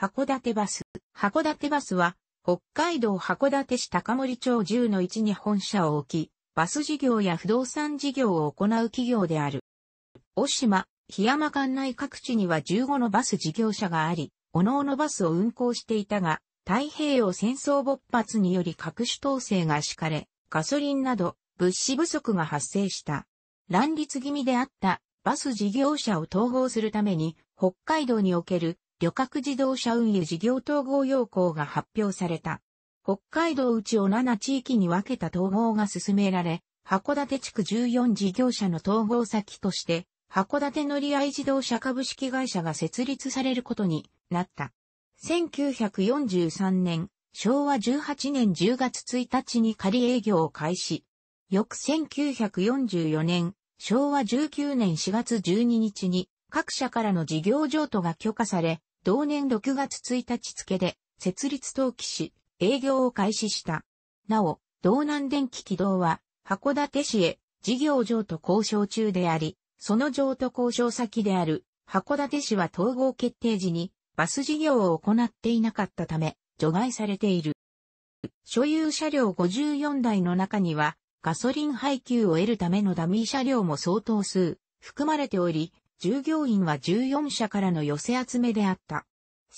函館バス。函館バスは、北海道函館市高森町10の1に本社を置き、バス事業や不動産事業を行う企業である。大島、檜山管内各地には15のバス事業者があり、各々バスを運行していたが、太平洋戦争勃発により各種統制が敷かれ、ガソリンなど物資不足が発生した。乱立気味であったバス事業者を統合するために、北海道における旅客自動車運輸事業統合要項が発表された。北海道内を7地域に分けた統合が進められ、函館地区14事業者の統合先として、函館乗り合い自動車株式会社が設立されることになった。1943年、昭和18年10月1日に仮営業を開始。翌1944年、昭和19年4月12日に各社からの事業譲渡が許可され、同年6月1日付で、設立登記し、営業を開始した。なお、道南電気軌道は、函館市へ事業上と交渉中であり、その上と交渉先である函館市は統合決定時にバス事業を行っていなかったため除外されている。所有車両54台の中にはガソリン配給を得るためのダミー車両も相当数含まれており、従業員は14社からの寄せ集めであった。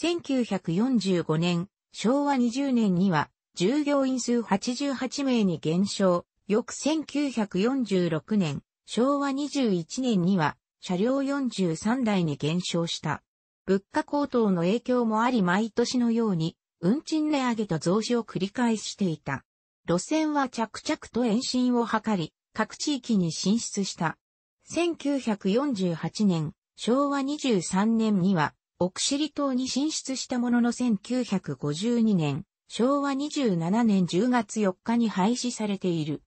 1945年、昭和20年には、従業員数88名に減少、翌1946年、昭和21年には、車両43台に減少した。物価高騰の影響もあり毎年のように、運賃値上げと増資を繰り返していた。路線は着々と延伸を図り、各地域に進出した。1948年、昭和23年には、奥尻島に進出したものの1952年、昭和27年10月4日に廃止されている。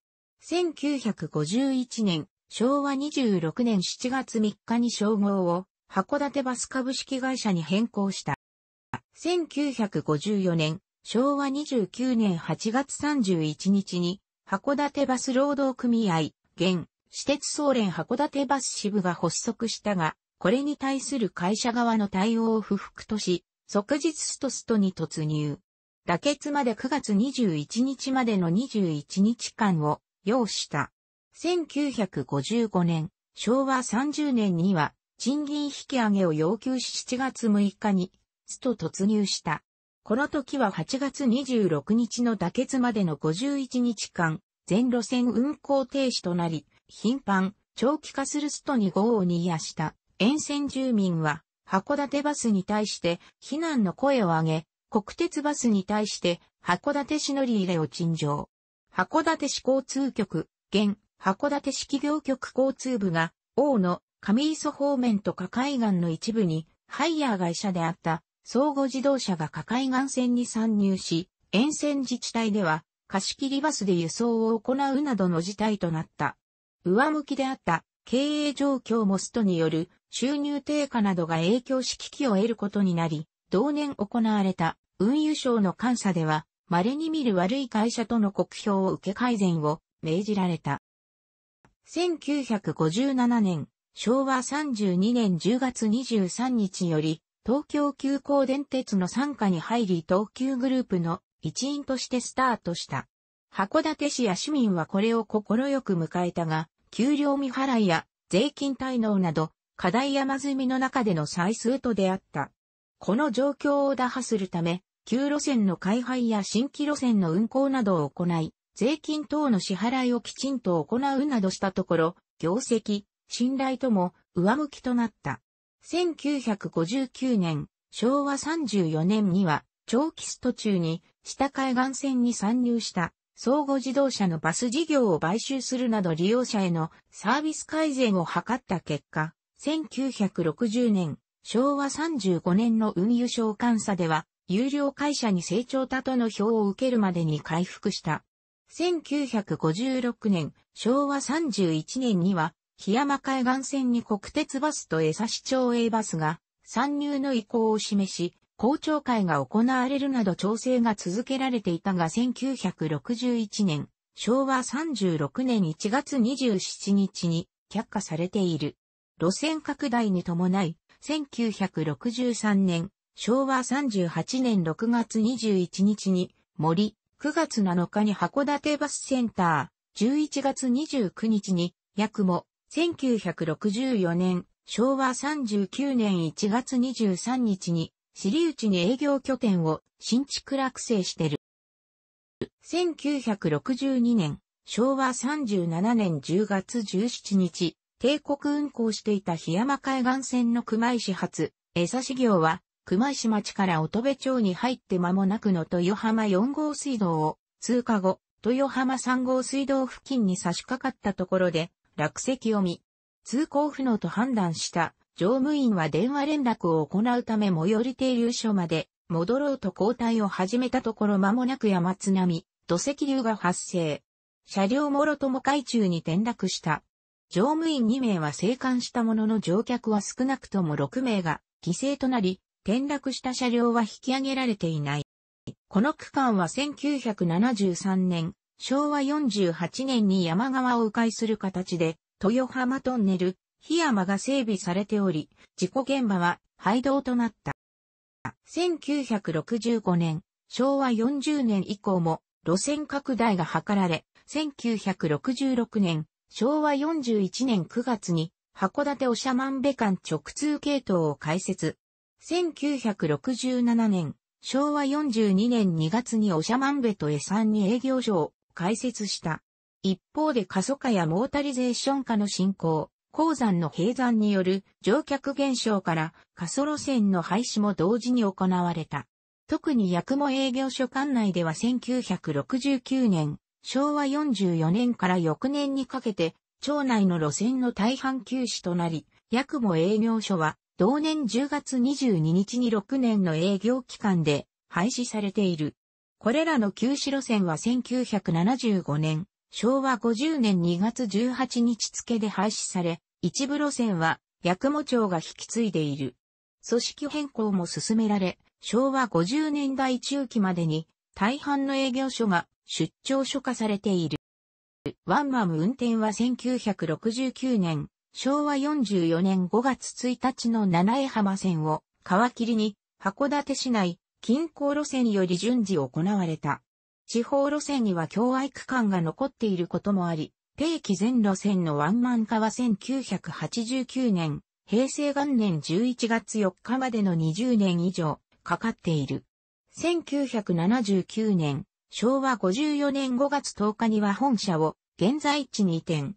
1951年、昭和26年7月3日に称号を函館バス株式会社に変更した。1954年、昭和29年8月31日に函館バス労働組合、現私鉄総連函館バス支部が発足したが、これに対する会社側の対応を不服とし、即日ストストに突入。妥結まで9月21日までの21日間を要した。1955年、昭和30年には賃金引き上げを要求し7月6日にスト突入した。この時は8月26日の妥結までの51日間、全路線運行停止となり、頻繁、長期化するストに豪をに癒した。沿線住民は、函館バスに対して非難の声を上げ、国鉄バスに対して函館市乗り入れを陳情。函館市交通局、現、函館市企業局交通部が、王の上磯方面と下海岸の一部に、ハイヤー会社であった相互自動車が下海岸線に参入し、沿線自治体では貸し切りバスで輸送を行うなどの事態となった。上向きであった経営状況もストによる収入低下などが影響し危機を得ることになり、同年行われた運輸省の監査では、稀に見る悪い会社との国評を受け改善を命じられた。1957年、昭和32年10月23日より、東京急行電鉄の傘下に入り東急グループの一員としてスタートした。函館市や市民はこれを快く迎えたが、給料未払いや税金滞納など、課題山積みの中での再数と出会った。この状況を打破するため、旧路線の開廃や新規路線の運行などを行い、税金等の支払いをきちんと行うなどしたところ、業績、信頼とも上向きとなった。1959年、昭和34年には、長期スト中に下海岸線に参入した相互自動車のバス事業を買収するなど利用者へのサービス改善を図った結果、1960年、昭和35年の運輸省監査では、有料会社に成長たとの票を受けるまでに回復した。1956年、昭和31年には、檜山海岸線に国鉄バスと江差町営バスが参入の意向を示し、校長会が行われるなど調整が続けられていたが1961年、昭和36年1月27日に却下されている。路線拡大に伴い、1963年、昭和38年6月21日に森、9月7日に函館バスセンター、11月29日に薬も、1964年、昭和39年1月23日に尻内に営業拠点を新築落成してる。1962年、昭和37年10月17日、帝国運行していた檜山海岸線の熊井始発、江差業は、熊石町から乙部町に入って間もなくの豊浜4号水道を通過後、豊浜3号水道付近に差し掛かったところで落石を見、通行不能と判断した乗務員は電話連絡を行うため最寄り停留所まで戻ろうと交代を始めたところ間もなく山津波、土石流が発生。車両もろとも海中に転落した。乗務員2名は生還したものの乗客は少なくとも6名が犠牲となり、転落した車両は引き上げられていない。この区間は1973年、昭和48年に山側を迂回する形で、豊浜トンネル、檜山が整備されており、事故現場は廃道となった。1965年、昭和40年以降も路線拡大が図られ、1966年、昭和41年9月に函館おしゃまんべ間直通系統を開設。1967年、昭和42年2月におしゃまんべと江山に営業所を開設した。一方で過疎化やモータリゼーション化の進行、鉱山の閉山による乗客減少から過疎路線の廃止も同時に行われた。特に薬も営業所管内では1969年、昭和44年から翌年にかけて、町内の路線の大半休止となり、薬も営業所は同年10月22日に6年の営業期間で廃止されている。これらの休止路線は1975年、昭和50年2月18日付で廃止され、一部路線は、八雲町が引き継いでいる。組織変更も進められ、昭和50年代中期までに、大半の営業所が出張所化されている。ワンマム運転は1969年、昭和44年5月1日の七重浜線を川切りに函館市内近郊路線より順次行われた。地方路線には共愛区間が残っていることもあり、定期全路線のワンマン化は1989年、平成元年11月4日までの20年以上かかっている。1979年、昭和54年5月10日には本社を現在地に移転。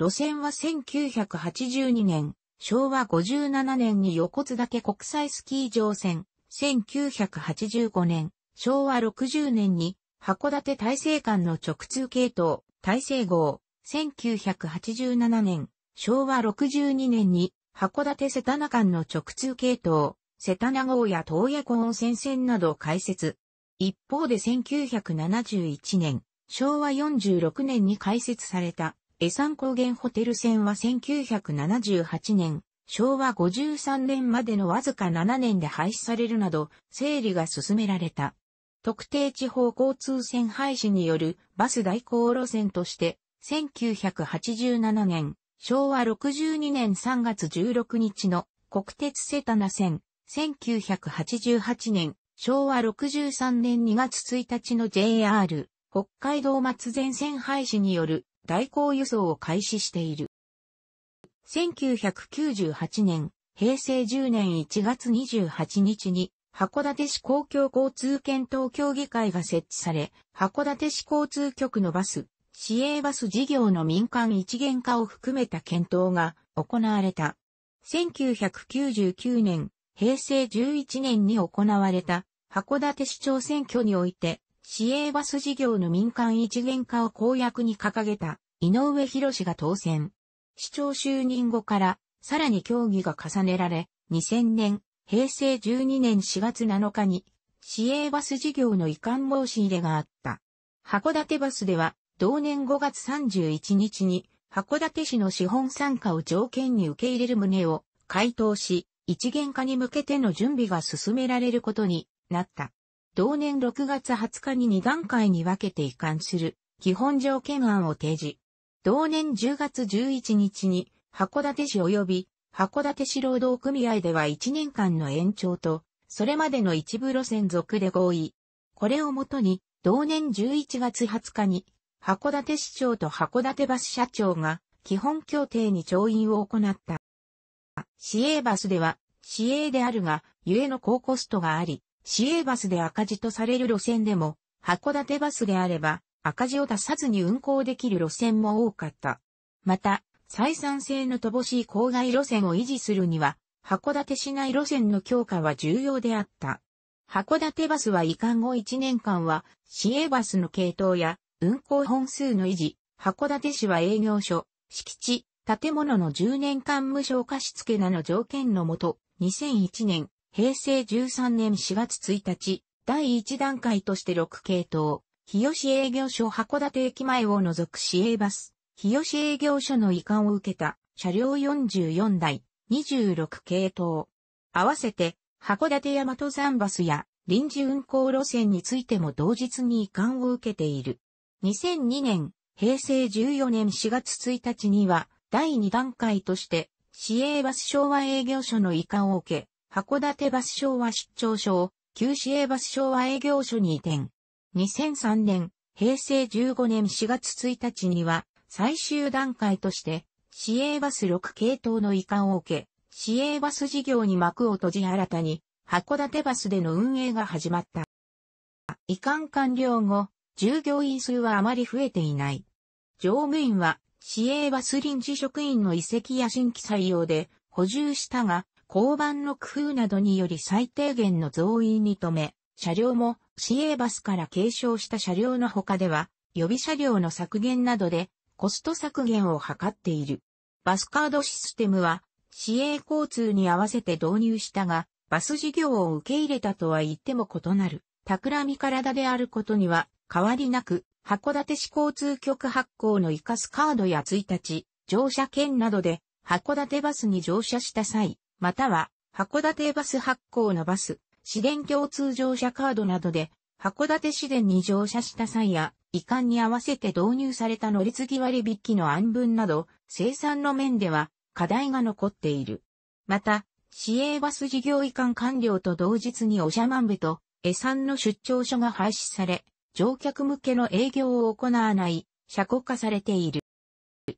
路線は1982年、昭和57年に横津岳国際スキー場線、1985年、昭和60年に函館大成館の直通系統、大成号、1987年、昭和62年に、函館瀬棚間の直通系統、瀬棚号や東野湖温泉線などを開設。一方で1971年、昭和46年に開設された、江山高原ホテル線は1978年、昭和53年までのわずか7年で廃止されるなど、整理が進められた。特定地方交通線廃止によるバス代行路線として、1987年、昭和62年3月16日の国鉄セタナ線、1988年、昭和63年2月1日の JR、北海道松前線廃止による代行輸送を開始している。1998年、平成10年1月28日に函館市公共交通検討協議会が設置され、函館市交通局のバス、市営バス事業の民間一元化を含めた検討が行われた。1999年、平成11年に行われた函館市長選挙において、市営バス事業の民間一元化を公約に掲げた井上博士が当選。市長就任後からさらに協議が重ねられ、2000年平成12年4月7日に、市営バス事業の移管申し入れがあった。函館バスでは、同年5月31日に、函館市の資本参加を条件に受け入れる旨を回答し、一元化に向けての準備が進められることになった。同年6月20日に2段階に分けて移管する基本条件案を提示。同年10月11日に函館市及び函館市労働組合では1年間の延長と、それまでの一部路線続で合意。これをもとに、同年11月20日に、函館市長と函館バス社長が、基本協定に調印を行った。市営バスでは、市営であるが、ゆえの高コストがあり、市営バスで赤字とされる路線でも、函館バスであれば、赤字を出さずに運行できる路線も多かった。また、採算性の乏しい郊外路線を維持するには、函館市内路線の強化は重要であった。函館バスは移管後1年間は、市営バスの系統や運行本数の維持、函館市は営業所、敷地、建物の10年間無償貸付なの条件のもと、2001年、平成13年4月1日、第1段階として6系統、日吉営業所函館駅前を除く市営バス、日吉営業所の移管を受けた車両44台、26系統。合わせて、函館大和山バスや臨時運行路線についても同日に移管を受けている。2002年、平成14年4月1日には、第2段階として、市営バス昭和営業所の移管を受け、函館バス昭和出張所を、旧市営バス昭和営業所に移転。2003年、平成15年4月1日には、最終段階として、市営バス6系統の移管を受け、市営バス事業に幕を閉じ新たに、函館バスでの運営が始まった。移管完了後、従業員数はあまり増えていない。乗務員は、市営バス臨時職員の移籍や新規採用で補充したが、交番の工夫などにより最低限の増員に止め、車両も市営バスから継承した車両の他では、予備車両の削減などでコスト削減を図っている。バスカードシステムは、市営交通に合わせて導入したが、バス事業を受け入れたとは言っても異なる。企み体であることには変わりなく、函館市交通局発行の生かすカードや1日、乗車券などで、函館バスに乗車した際、または、函館バス発行のバス、市電共通乗車カードなどで、函館市電に乗車した際や、移管に合わせて導入された乗り継ぎ割引の案分など、生産の面では課題が残っている。また、市営バス事業移管完了と同日におしゃまんべと、餌産の出張所が廃止され、乗客向けの営業を行わない、車庫化されている。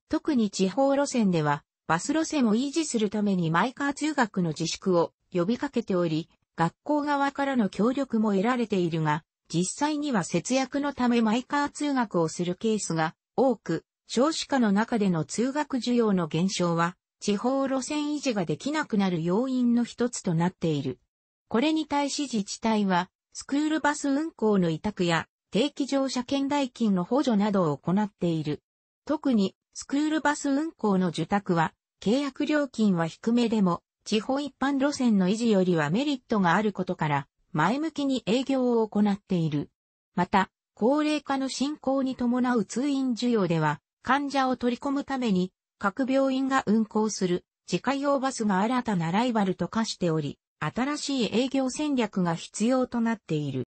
特に地方路線では、バス路線を維持するためにマイカー通学の自粛を呼びかけており、学校側からの協力も得られているが、実際には節約のためマイカー通学をするケースが多く、少子化の中での通学需要の減少は、地方路線維持ができなくなる要因の一つとなっている。これに対し自治体は、スクールバス運行の委託や、定期乗車券代金の補助などを行っている。特に、スクールバス運行の受託は、契約料金は低めでも、地方一般路線の維持よりはメリットがあることから、前向きに営業を行っている。また、高齢化の進行に伴う通院需要では、患者を取り込むために、各病院が運行する自家用バスが新たなライバルと化しており、新しい営業戦略が必要となっている。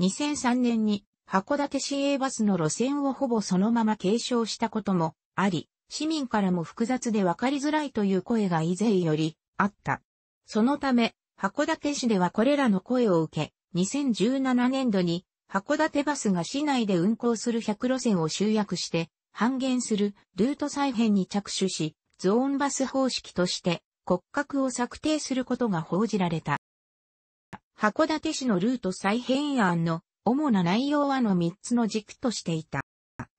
2003年に函館市営バスの路線をほぼそのまま継承したこともあり、市民からも複雑でわかりづらいという声が以前よりあった。そのため、函館市ではこれらの声を受け、2017年度に函館バスが市内で運行する100路線を集約して半減するルート再編に着手し、ゾーンバス方式として骨格を策定することが報じられた。函館市のルート再編案の主な内容はの3つの軸としていた。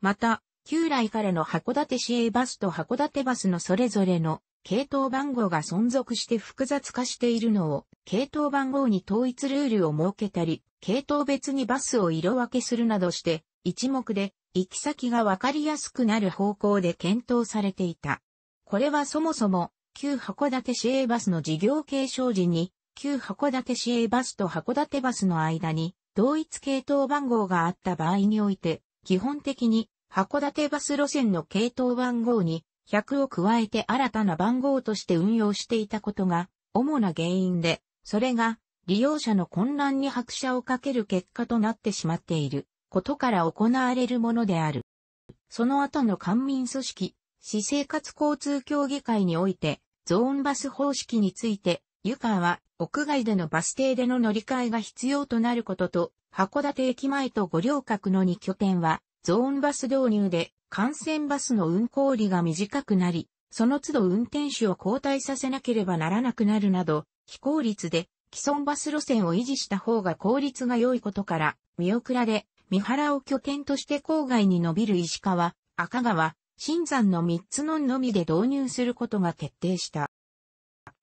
また、旧来からの函館市営バスと函館バスのそれぞれの系統番号が存続して複雑化しているのを、系統番号に統一ルールを設けたり、系統別にバスを色分けするなどして、一目で行き先がわかりやすくなる方向で検討されていた。これはそもそも、旧函館市営バスの事業継承時に、旧函館市営バスと函館バスの間に同一系統番号があった場合において、基本的に函館バス路線の系統番号に100を加えて新たな番号として運用していたことが主な原因で、それが利用者の混乱に拍車をかける結果となってしまっていることから行われるものである。その後の官民組織、市生活交通協議会において、ゾーンバス方式について、湯川は屋外でのバス停での乗り換えが必要となることと、函館駅前と五稜郭の2拠点は、ゾーンバス導入で幹線バスの運行利が短くなり、その都度運転手を交代させなければならなくなるなど、非効率で既存バス路線を維持した方が効率が良いことから、見送られ、三原を拠点として郊外に伸びる石川、赤川、新山の三つののみで導入することが決定した。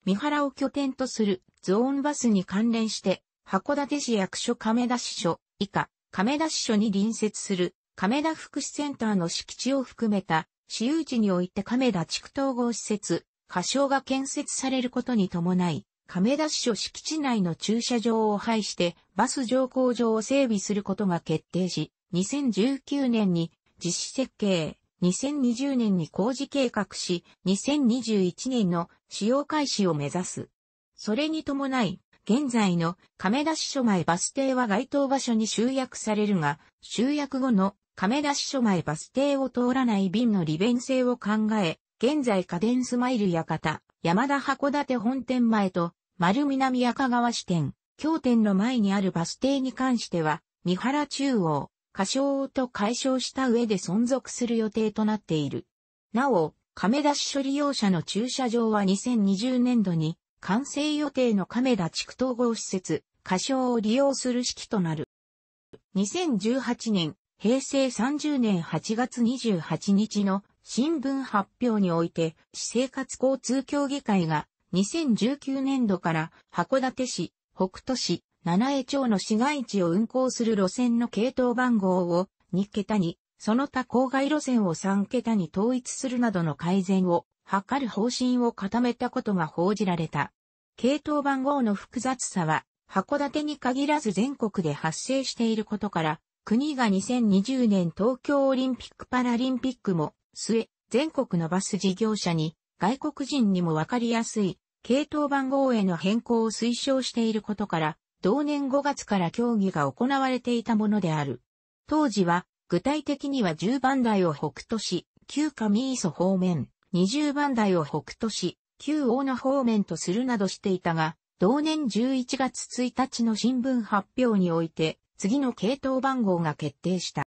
三原を拠点とするゾーンバスに関連して、函館市役所亀田支所以下、亀田支所に隣接する亀田福祉センターの敷地を含めた、私有地において亀田地区統合施設、仮称が建設されることに伴い、亀田市所敷地内の駐車場を廃して、バス乗降場を整備することが決定し、2019年に実施設計、2020年に工事計画し、2021年の使用開始を目指す。それに伴い、現在の亀田市所前バス停は該当場所に集約されるが、集約後の亀田支所前バス停を通らない便の利便性を考え、現在家電スマイル館、山田函館本店前と、丸南赤川支店、京店の前にあるバス停に関しては、三原中央、仮称と解消した上で存続する予定となっている。なお、亀田支所利用者の駐車場は2020年度に、完成予定の亀田地区統合施設、仮称を利用する式となる。2018年、平成30年8月28日の新聞発表において、市生活交通協議会が2019年度から函館市、北斗市、七重町の市街地を運行する路線の系統番号を2桁に、その他郊外路線を3桁に統一するなどの改善を図る方針を固めたことが報じられた。系統番号の複雑さは、函館に限らず全国で発生していることから、国が2020年東京オリンピック・パラリンピックも末、全国のバス事業者に外国人にもわかりやすい系統番号への変更を推奨していることから、同年5月から競技が行われていたものである。当時は、具体的には10番台を北都市、旧上磯方面、20番台を北都市、旧大野方面とするなどしていたが、同年11月1日の新聞発表において、次の系統番号が決定した。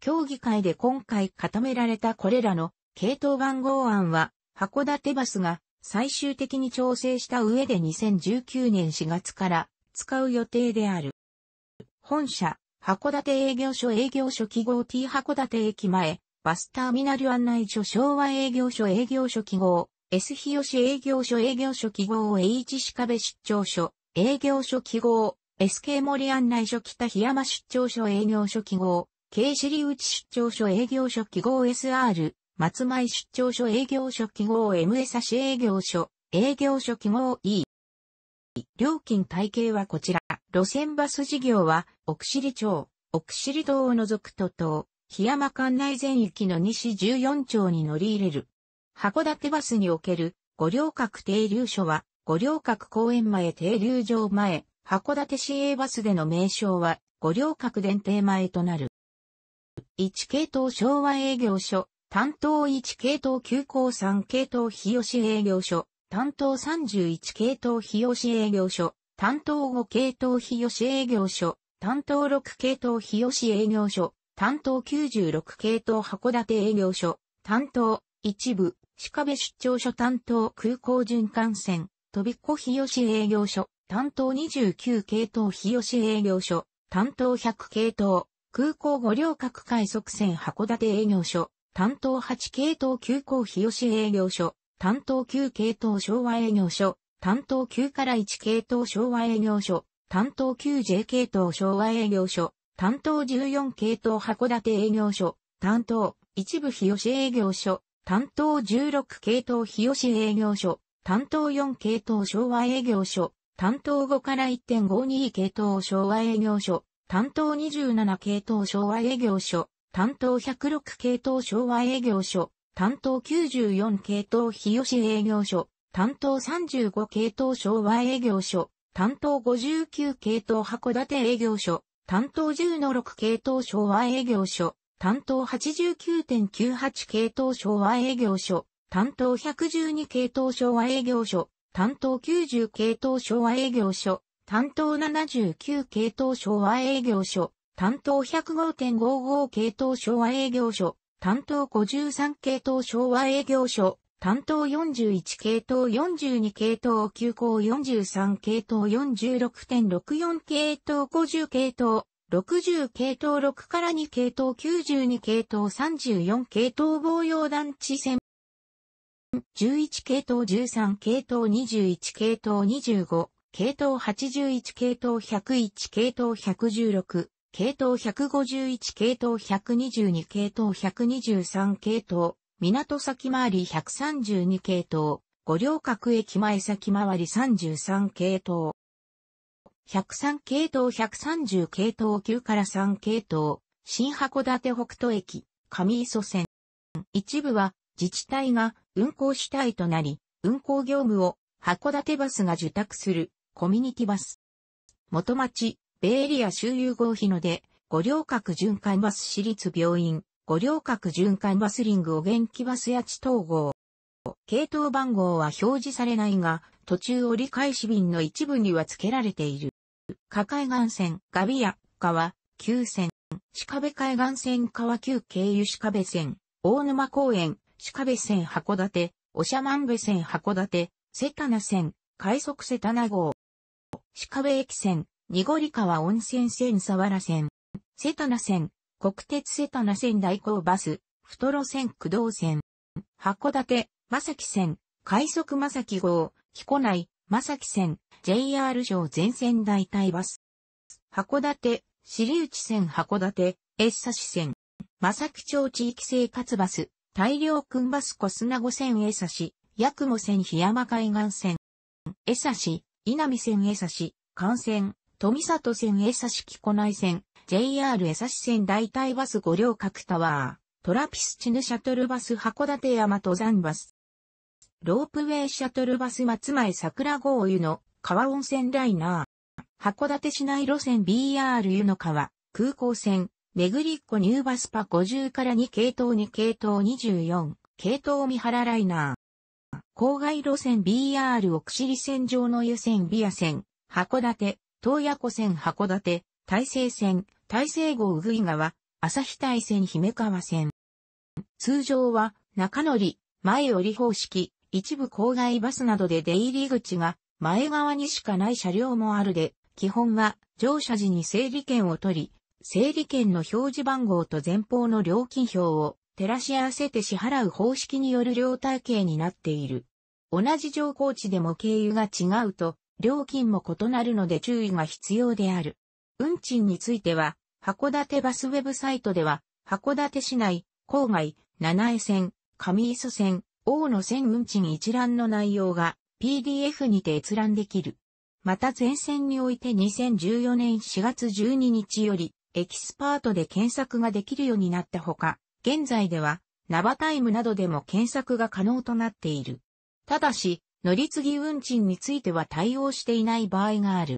協議会で今回固められたこれらの系統番号案は、函館バスが最終的に調整した上で2019年4月から使う予定である。本社、函館営業所営業所記号 T 函館駅前、バスターミナル案内所昭和営業所営業所記号、S 日吉営業所営業所記号 H 鹿部出張所営業所記号 SK 森案内所北檜山出張所営業所記号、K 尻内出張所営業所記号 SR、松前出張所営業所記号 m s 差し営業所、営業所記号 E。料金体系はこちら。路線バス事業は、奥尻町、奥尻道を除くと東、檜山管内全域の西14町に乗り入れる。函館バスにおける、五稜郭停留所は、五稜郭公園前停留場前、函館市営バスでの名称は、五稜郭電停前となる。1系統昭和営業所、担当1系統急行3系統日吉営業所、担当31系統日吉営業所、担当5系統日吉営業所、担当6系統日吉営業所、担当96系統函館営業所、担当一部、鹿部出張所担当空港循環線、飛び子日吉営業所、担当29系統日吉営業所、担当100系統、空港五稜郭快速線函館営業所、担当8系統急行日吉営業所、担当9系統昭和営業所、担当9から1系統昭和営業所、担当 9J 系統昭和営業所、担当14系統函館営業所、担当一部日吉営業所、担当16系統日吉営業所、担当4系統昭和営業所、担当5から1.52系統昭和営業所、担当27系統昭和営業所、担当106系統昭和営業所、担当94系統日吉営業所、担当35系統昭和営業所、担当59系統函館営業所、担当10の6系統昭和営業所、担当89.98系統昭和営業所、担当112系統昭和営業所、担当90系統昭和営業所、担当79系統昭和営業所、担当105.55系統昭和営業所、担当53系統昭和営業所、担当41系統42系統休校43系統46.64系統50系統60系統6から2系統92系統34系統防用団地線11系統13系統21系統25系統81系統101系統116系統151系統122系統123系統港先回り132系統五稜郭駅前先回り33系統103系統130系統9から3系統新函館北斗駅上磯線一部は自治体が運行主体となり、運行業務を函館バスが受託するコミュニティバス。元町、ベエリア周遊合日ので、五稜郭循環バス私立病院、五稜郭循環バスリングお元気バスや地統合。系統番号は表示されないが、途中折り返し便の一部には付けられている。加海岸線、ガビア、川、急線、鹿部海岸線川旧経由鹿部線、大沼公園、鹿部線函館、おしゃまんべ線函館、瀬田線、快速瀬田号。鹿部駅線、濁川温泉線沢原線、瀬田線、国鉄瀬田線代行バス、太路線駆動線、函館、正木線、快速正木号、彦内、正木線、JR 省全線代替バス。函館、尻内線函館、ッサ市線、正木町地域生活バス、大量んバス小砂子線江差し、八雲線檜山海岸線。江差し、稲見線江差し、幹線、富里線江差し木古内線、JR 江差し線代替バス五両各タワー、トラピスチヌシャトルバス函館山登山バス。ロープウェイシャトルバス松前桜号湯の川温泉ライナー。函館市内路線 BR 湯の川、空港線、めぐりっこニューバスパ50から2系統2系統24、系統三原ライナー。郊外路線 BR 奥尻線上の湯線ビア線、函館、東野湖線函館、大西線、大西号うぐい川、旭大線姫川線。通常は、中乗り、前折り方式、一部郊外バスなどで出入り口が前側にしかない車両もあるで、基本は乗車時に整理券を取り、整理券の表示番号と前方の料金表を照らし合わせて支払う方式による量体系になっている。同じ乗降地でも経由が違うと、料金も異なるので注意が必要である。運賃については、函館バスウェブサイトでは、函館市内、郊外、七重線、上磯線、大野線運賃一覧の内容が PDF にて閲覧できる。また前線において2014年4月12日より、エキスパートで検索ができるようになったほか、現在では、ナバタイムなどでも検索が可能となっている。ただし、乗り継ぎ運賃については対応していない場合がある。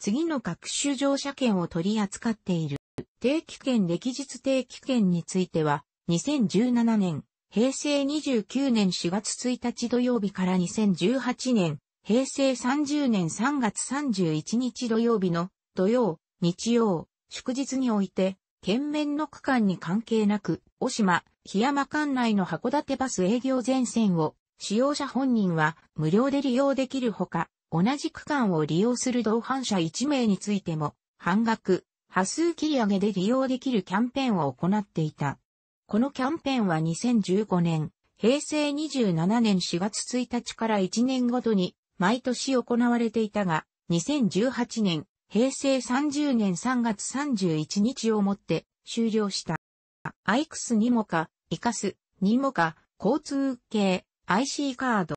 次の各種乗車券を取り扱っている。定期券歴日定期券については、2017年、平成29年4月1日土曜日から2018年、平成30年3月31日土曜日の土曜、日曜、祝日において、県面の区間に関係なく、小島、檜山間内の函館バス営業全線を、使用者本人は無料で利用できるほか、同じ区間を利用する同伴者1名についても、半額、波数切り上げで利用できるキャンペーンを行っていた。このキャンペーンは2015年、平成27年4月1日から1年ごとに、毎年行われていたが、2018年、平成30年3月31日をもって終了した。アイクスにもか、イカスにもか、交通系 IC カード。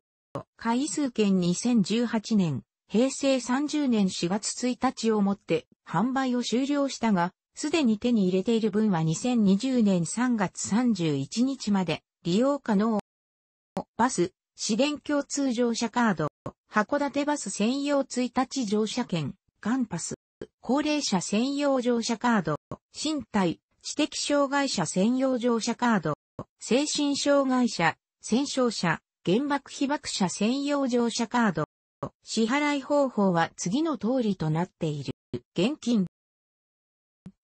回数券2018年、平成30年4月1日をもって販売を終了したが、すでに手に入れている分は2020年3月31日まで利用可能。バス、市電共通乗車カード、函館バス専用1日乗車券。ガンパス、高齢者専用乗車カード、身体、知的障害者専用乗車カード、精神障害者、戦勝者、原爆被爆者専用乗車カード。支払い方法は次の通りとなっている。現金。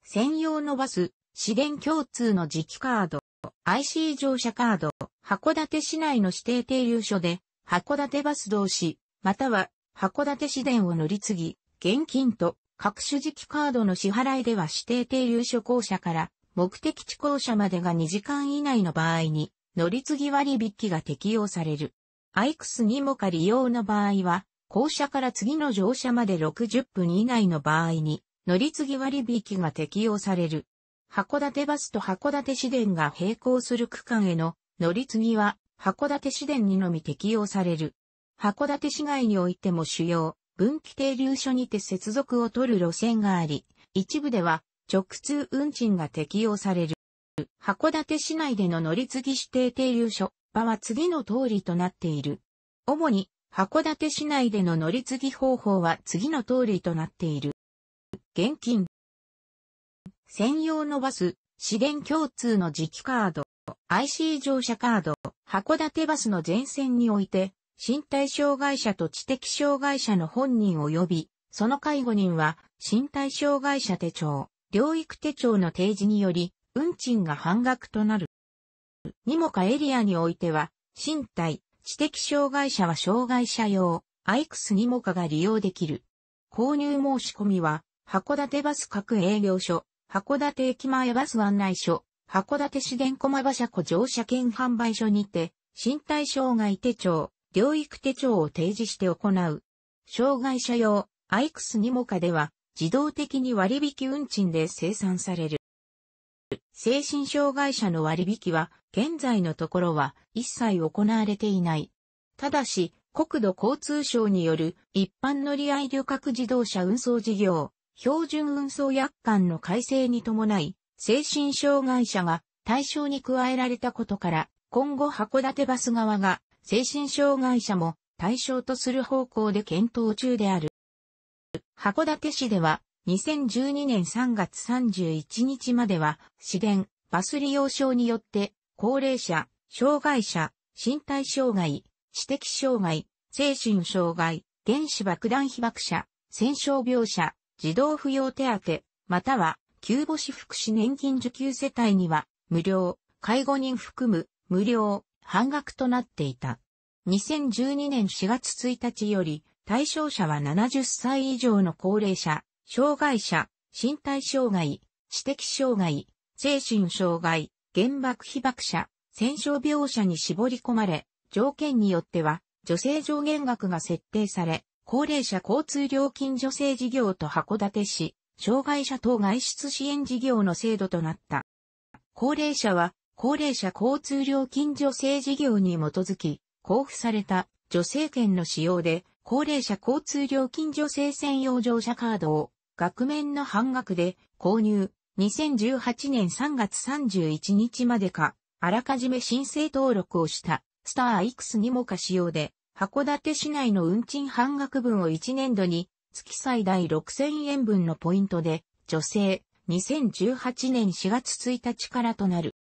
専用のバス、市電共通の磁気カード、IC 乗車カード、函館市内の指定停留所で、函館バス同士、または函館市電を乗り継ぎ、現金と各種時期カードの支払いでは指定停留所校舎から目的地校舎までが2時間以内の場合に乗り継ぎ割引が適用される。アイクスにもか利用の場合は、校舎から次の乗車まで60分以内の場合に乗り継ぎ割引が適用される。函館バスと函館市電が並行する区間への乗り継ぎは函館市電にのみ適用される。函館市外においても主要分岐停留所にて接続を取る路線があり、一部では直通運賃が適用される。函館市内での乗り継ぎ指定停留所場は次の通りとなっている。主に函館市内での乗り継ぎ方法は次の通りとなっている。現金。専用のバス、市電共通の磁気カード、IC 乗車カード、函館バスの全線において、身体障害者と知的障害者の本人及び、その介護人は、身体障害者手帳、療育手帳の提示により、運賃が半額となる。にもかエリアにおいては、身体、知的障害者は障害者用、アイクスにもかが利用できる。購入申し込みは、函館バス各営業所、函館駅前バス案内所、函館市電駒場車庫乗車券販売所にて、身体障害手帳、療育手帳を提示して行う。障害者用、アイクスニモカでは、自動的に割引運賃で生産される。精神障害者の割引は、現在のところは一切行われていない。ただし、国土交通省による一般乗り合い旅客自動車運送事業、標準運送約款の改正に伴い、精神障害者が対象に加えられたことから、今後函館バス側が精神障害者も対象とする方向で検討中である。函館市では、2012年3月31日までは、市電、バス利用症によって、高齢者、障害者、身体障害、知的障害、精神障害、原子爆弾被爆者、戦傷病者、児童扶養手当、または、急母子福祉年金受給世帯には、無料、介護人含む、無料、半額となっていた。2012年4月1日より、対象者は70歳以上の高齢者、障害者、身体障害、知的障害、精神障害、原爆被爆者、戦傷病者に絞り込まれ、条件によっては、助成上限額が設定され、高齢者交通料金助成事業と函館市、障害者等外出支援事業の制度となった。高齢者は高齢者交通料金助成事業に基づき、交付された助成券の使用で、高齢者交通料金助成専用乗車カードを、額面の半額で購入、2018年3月31日までか、あらかじめ申請登録をしたスター X にも可使用で、函館市内の運賃半額分を1年度に、月最大6000円分のポイントで、助成、2018年4月1日からとなる。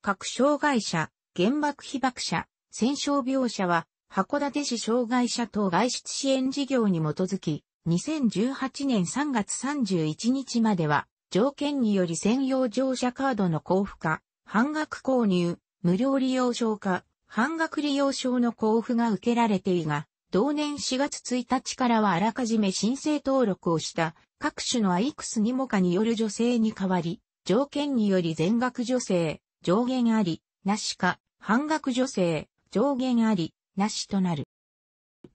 各障害者、原爆被爆者、戦傷病者は、函館市障害者等外出支援事業に基づき、2018年3月31日までは、条件により専用乗車カードの交付か、半額購入、無料利用証か、半額利用証の交付が受けられていが、同年4月1日からはあらかじめ申請登録をした各種のアイクスにもかによる女性に代わり、条件により全額女性、上限あり、なしか、半額助成、上限あり、なしとなる。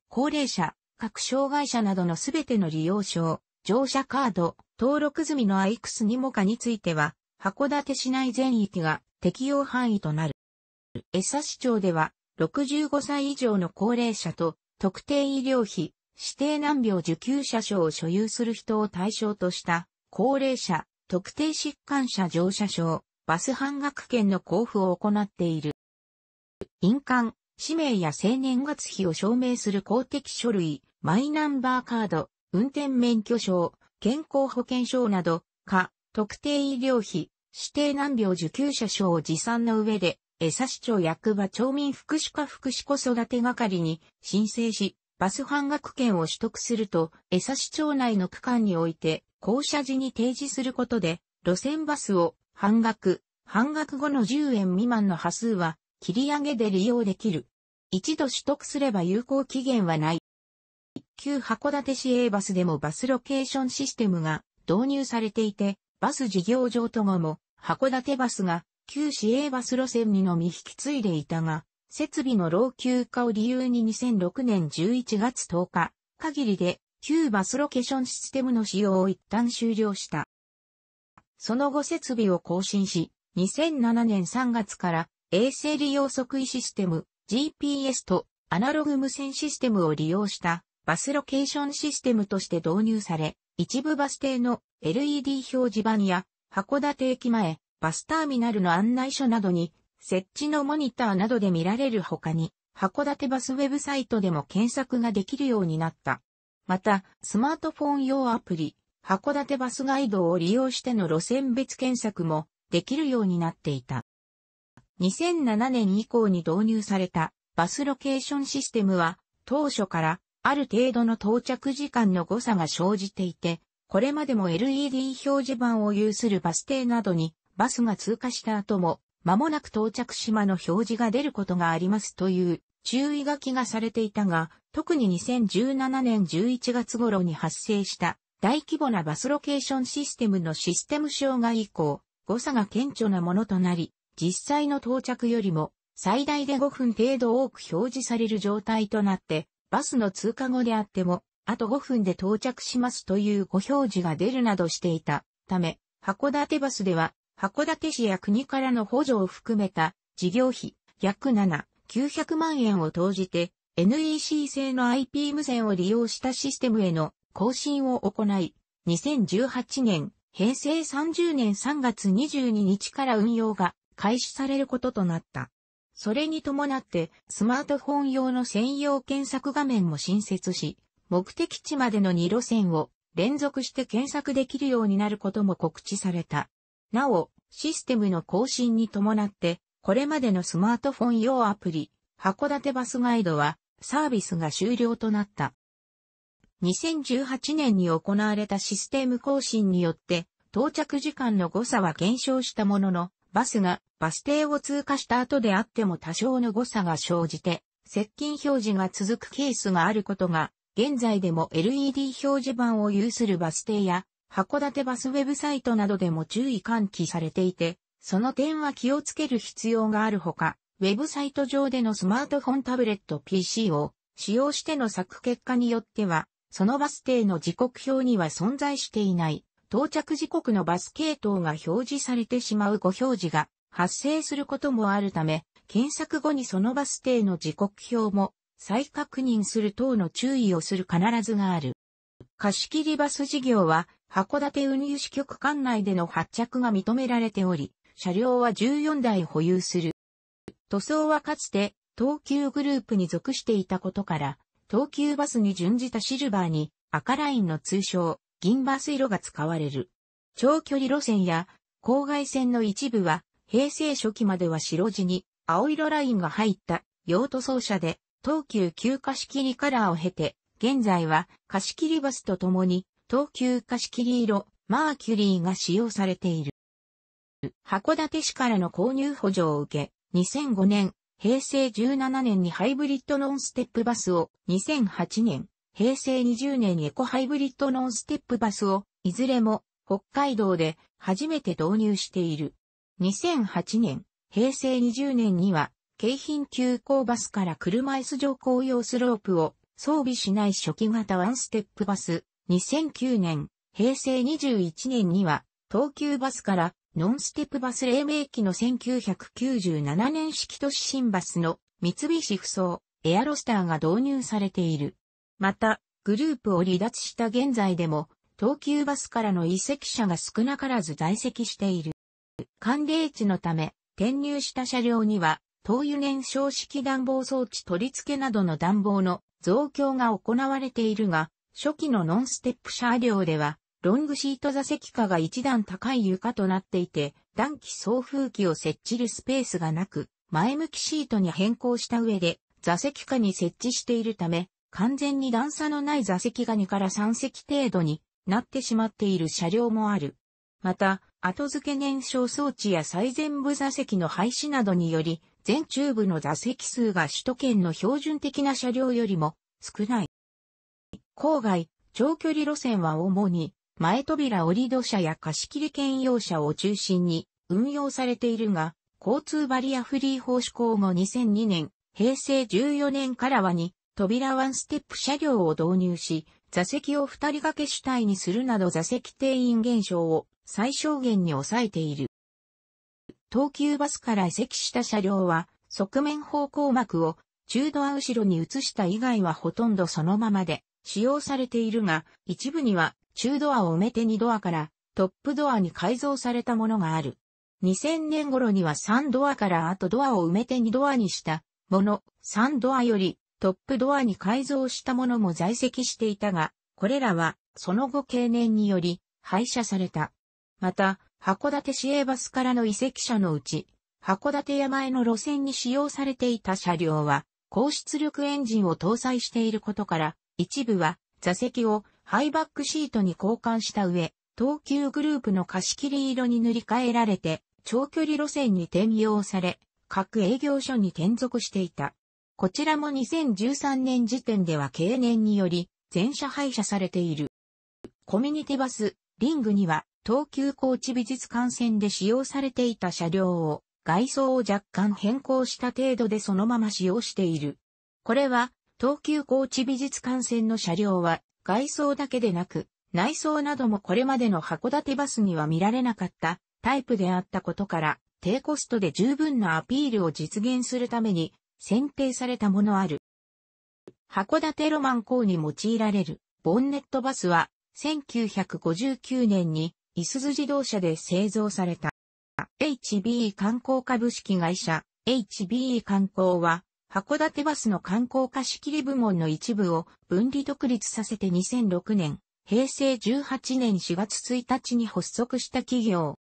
高齢者、各障害者などのすべての利用証、乗車カード、登録済みのアイクスにもかについては、函館市内全域が適用範囲となる。江差町では、65歳以上の高齢者と、特定医療費、指定難病受給者証を所有する人を対象とした、高齢者、特定疾患者乗車証、バス半額券の交付を行っている。印鑑、氏名や生年月日を証明する公的書類、マイナンバーカード、運転免許証、健康保険証など、か、特定医療費、指定難病受給者証を持参の上で、江差町役場町民福祉課福祉子育て係に申請し、バス半額券を取得すると、江差町内の区間において、降車時に提示することで、路線バスを半額、半額後の10円未満の波数は、切り上げで利用できる。一度取得すれば有効期限はない。旧函館市営バスでもバスロケーションシステムが導入されていて、バス事業上と後も、函館バスが旧市営バス路線にのみ引き継いでいたが、設備の老朽化を理由に2006年11月10日限りで旧バスロケーションシステムの使用を一旦終了した。その後設備を更新し、2007年3月から衛星利用測位システム GPS とアナログ無線システムを利用したバスロケーションシステムとして導入され、一部バス停の LED 表示板や函館駅前、バスターミナルの案内所などに設置のモニターなどで見られる他に、函館バスウェブサイトでも検索ができるようになった。また、スマートフォン用アプリ、函館バスガイドを利用しての路線別検索もできるようになっていた。2007年以降に導入されたバスロケーションシステムは当初からある程度の到着時間の誤差が生じていて、これまでも LED 表示板を有するバス停などにバスが通過した後も間もなく到着島の表示が出ることがありますという注意書きがされていたが、特に2017年11月頃に発生した大規模なバスロケーションシステムのシステム障害以降、誤差が顕著なものとなり、実際の到着よりも最大で5分程度多く表示される状態となって、バスの通過後であっても、あと5分で到着しますというご表示が出るなどしていたため、函館バスでは、函館市や国からの補助を含めた事業費約7、900万円を投じて、NEC 製の IP 無線を利用したシステムへの更新を行い、2018年、平成30年3月22日から運用が開始されることとなった。それに伴って、スマートフォン用の専用検索画面も新設し、目的地までの2路線を連続して検索できるようになることも告知された。なお、システムの更新に伴って、これまでのスマートフォン用アプリ、函館バスガイドはサービスが終了となった。2018年に行われたシステム更新によって、到着時間の誤差は減少したものの、バスがバス停を通過した後であっても多少の誤差が生じて、接近表示が続くケースがあることが、現在でも LED 表示板を有するバス停や、函館バスウェブサイトなどでも注意喚起されていて、その点は気をつける必要があるほか、ウェブサイト上でのスマートフォンタブレット PC を使用しての作結果によっては、そのバス停の時刻表には存在していない、到着時刻のバス系統が表示されてしまうご表示が発生することもあるため、検索後にそのバス停の時刻表も再確認する等の注意をする必ずがある。貸切バス事業は函館運輸支局管内での発着が認められており、車両は14台保有する。塗装はかつて東急グループに属していたことから、東急バスに準じたシルバーに赤ラインの通称、銀バス色が使われる。長距離路線や郊外線の一部は平成初期までは白地に青色ラインが入った用途走車で東急急貸切カラーを経て現在は貸切バスとともに東急貸切色マーキュリーが使用されている。函館市からの購入補助を受け、2005年平成17年にハイブリッドノンステップバスを、2008年、平成20年エコハイブリッドノンステップバスを、いずれも北海道で初めて導入している。2008年、平成20年には、京浜急行バスから車椅子乗降用スロープを装備しない初期型ワンステップバス。2009年、平成21年には、東急バスからノンステップバス黎明期の1997年式都市新バスの三菱不走、エアロスターが導入されている。また、グループを離脱した現在でも、東急バスからの移籍者が少なからず在籍している。寒冷地のため、転入した車両には、灯油燃焼式暖房装置取り付けなどの暖房の増強が行われているが、初期のノンステップ車両では、ロングシート座席下が一段高い床となっていて、暖気送風機を設置るスペースがなく、前向きシートに変更した上で、座席下に設置しているため、完全に段差のない座席が2から3席程度になってしまっている車両もある。また、後付け燃焼装置や最前部座席の廃止などにより、全中部の座席数が首都圏の標準的な車両よりも少ない。郊外、長距離路線は主に前扉折り土車や貸切兼用車を中心に運用されているが、交通バリアフリー法施行後2002年、平成14年からはに、扉ワンステップ車両を導入し、座席を二人掛け主体にするなど座席定員減少を最小限に抑えている。東急バスから移籍した車両は、側面方向膜を中度は後ろに移した以外はほとんどそのままで使用されているが、一部には中ドアを埋めて2ドアからトップドアに改造されたものがある。2000年頃には3ドアから後ドアを埋めて2ドアにしたもの、3ドアよりトップドアに改造したものも在籍していたが、これらはその後経年により廃車された。また、函館市営バスからの移籍車のうち、函館山への路線に使用されていた車両は、高出力エンジンを搭載していることから、一部は座席をハイバックシートに交換した上、東急グループの貸切色に塗り替えられて、長距離路線に転用され、各営業所に転属していた。こちらも2013年時点では経年により、全車廃車されている。コミュニティバス、リングには、東急高知美術館線で使用されていた車両を、外装を若干変更した程度でそのまま使用している。これは、東急高知美術館線の車両は、外装だけでなく、内装などもこれまでの函館バスには見られなかったタイプであったことから、低コストで十分なアピールを実現するために選定されたものある。函館ロマン港に用いられるボンネットバスは1959年にイスズ自動車で製造された。HB 観光株式会社 HB 観光は函館バスの観光貸し切り部門の一部を分離独立させて2006年、平成18年4月1日に発足した企業。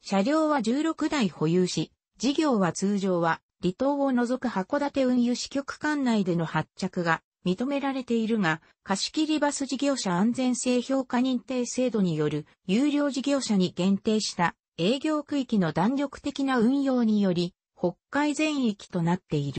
車両は16台保有し、事業は通常は離島を除く函館運輸支局管内での発着が認められているが、貸切バス事業者安全性評価認定制度による有料事業者に限定した営業区域の弾力的な運用により、北海全域となっている。